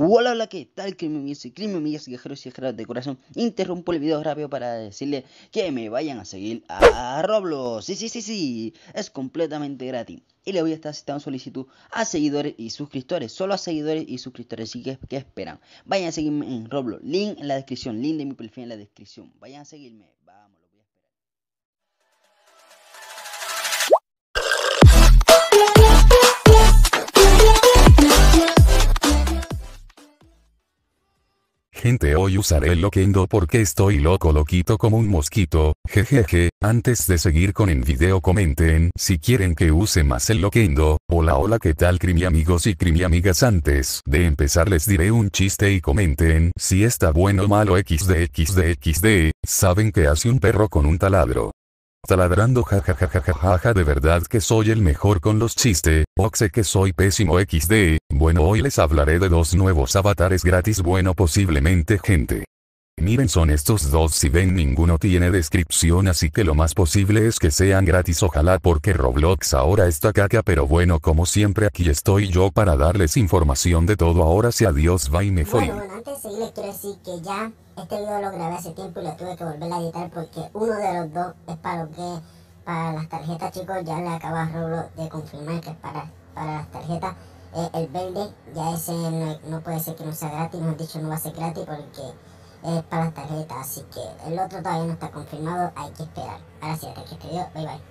Hola, hola, ¿qué tal? Crimen y y Crimen y viajeros de corazón. Interrumpo el video rápido para decirle que me vayan a seguir a Roblox. Sí, sí, sí, sí, es completamente gratis. Y le voy a estar citando solicitud a seguidores y suscriptores, solo a seguidores y suscriptores. Así que, ¿qué esperan? Vayan a seguirme en Roblox, link en la descripción, link de mi perfil en la descripción. Vayan a seguirme, vamos. Gente hoy usaré el loquendo porque estoy loco loquito como un mosquito, jejeje, antes de seguir con el video comenten si quieren que use más el loquendo, hola hola que tal crimi amigos y crimi amigas antes de empezar les diré un chiste y comenten si está bueno o malo xd xd xd, saben que hace un perro con un taladro taladrando jajajajajaja de verdad que soy el mejor con los chistes, oxe que soy pésimo xd, bueno hoy les hablaré de dos nuevos avatares gratis bueno posiblemente gente. Miren son estos dos si ven ninguno tiene descripción así que lo más posible es que sean gratis ojalá porque Roblox ahora está caca pero bueno como siempre aquí estoy yo para darles información de todo ahora si adiós va y me fui quiero decir que ya este video lo grabé hace tiempo y lo tuve que volver a editar porque uno de los dos es para para las tarjetas chicos ya le acaba Roblo de confirmar que es para, para las tarjetas eh, el verde ya ese no, puede ser que no sea gratis nos han dicho no va a ser gratis porque es para las tarjetas así que el otro todavía no está confirmado hay que esperar ahora sí hasta aquí este video bye bye